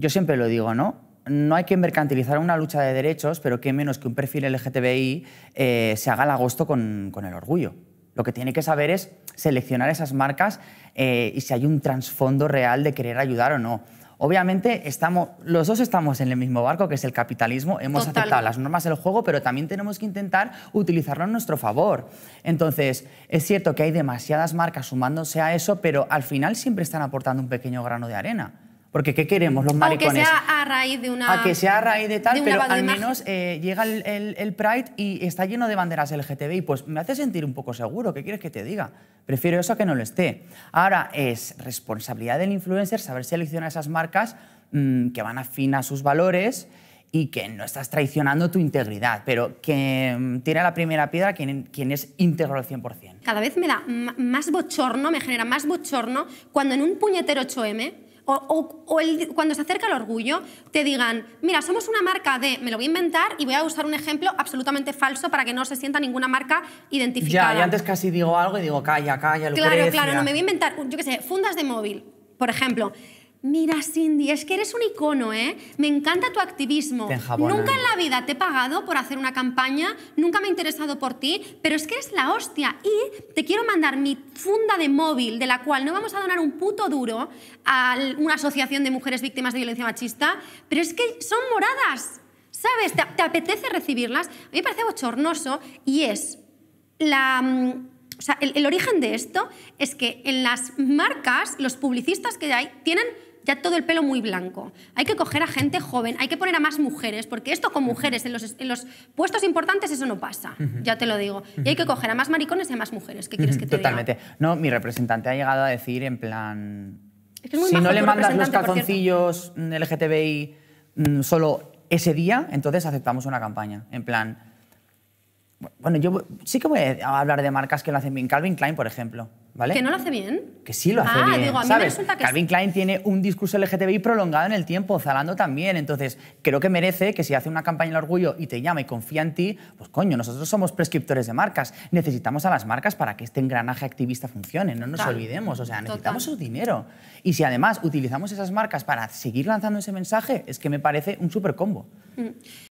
yo siempre lo digo, ¿no? No hay que mercantilizar una lucha de derechos, pero qué menos que un perfil LGTBI eh, se haga el agosto con, el orgullo. Lo que tiene que saber es seleccionar esas marcas eh, y si hay un trasfondo real de querer ayudar o no. Obviamente, estamos, los dos estamos en el mismo barco, que es el capitalismo. Hemos aceptado las normas del juego, pero también tenemos que intentar utilizarlo en nuestro favor. Entonces, es cierto que hay demasiadas marcas sumándose a eso, pero al final siempre están aportando un pequeño grano de arena. Porque ¿qué queremos los maricones? Aunque sea a raíz de una... A que sea a raíz de tal, pero al menos eh, llega el, el, Pride y está lleno de banderas LGTBI. Pues me hace sentir un poco seguro, ¿qué quieres que te diga? Prefiero eso a que no lo esté. Ahora, es responsabilidad del influencer saber seleccionar esas marcas mm, que van afín a sus valores y que no estás traicionando tu integridad, pero que mm, tiene la primera piedra quien, quien es íntegro al 100%. Cada vez me da más bochorno, me genera más bochorno cuando en un puñetero 8M o, cuando se acerca el orgullo, te digan, mira, somos una marca de, me lo voy a inventar y voy a usar un ejemplo absolutamente falso para que no se sienta ninguna marca identificada. Ya, y antes casi digo algo y digo, calla, calla, Lucrecia. Claro, claro, no me voy a inventar, yo qué sé, fundas de móvil, por ejemplo. Mira, Cindy, es que eres un icono, ¿eh? Me encanta tu activismo. nunca en la vida te he pagado por hacer una campaña, nunca me he interesado por ti, pero es que eres la hostia. Y te quiero mandar mi funda de móvil, de la cual no vamos a donar un puto duro a una asociación de mujeres víctimas de violencia machista, pero es que son moradas, ¿sabes? Te, apetece recibirlas. A mí me parece bochornoso y es la... Mm, o sea, el origen de esto es que en las marcas, los publicistas que hay tienen todo el pelo muy blanco. Hay que coger a gente joven, hay que poner a más mujeres, porque esto con mujeres en los, en los puestos importantes eso no pasa, ya te lo digo. Y hay que coger a más maricones y a más mujeres. ¿Qué quieres que te diga? Totalmente. No, mi representante ha llegado a decir en plan... si no le mandas los calzoncillos mm, LGTBI mm, solo ese día, entonces aceptamos una campaña. En plan... Bueno, yo sí que voy a hablar de marcas que lo hacen bien. Calvin Klein, por ejemplo. ¿Que no lo hace bien? Que sí lo hace ah, bien. Digo, a mí Me resulta que Calvin Klein tiene un discurso LGTBI prolongado en el tiempo, Zalando también. Entonces, creo que merece que si hace una campaña del orgullo y te llama y confía en ti, pues coño, nosotros somos prescriptores de marcas. Necesitamos a las marcas para que este engranaje activista funcione, no nos olvidemos. O sea, necesitamos su dinero. Y si además utilizamos esas marcas para seguir lanzando ese mensaje, es que me parece un super combo. Mm.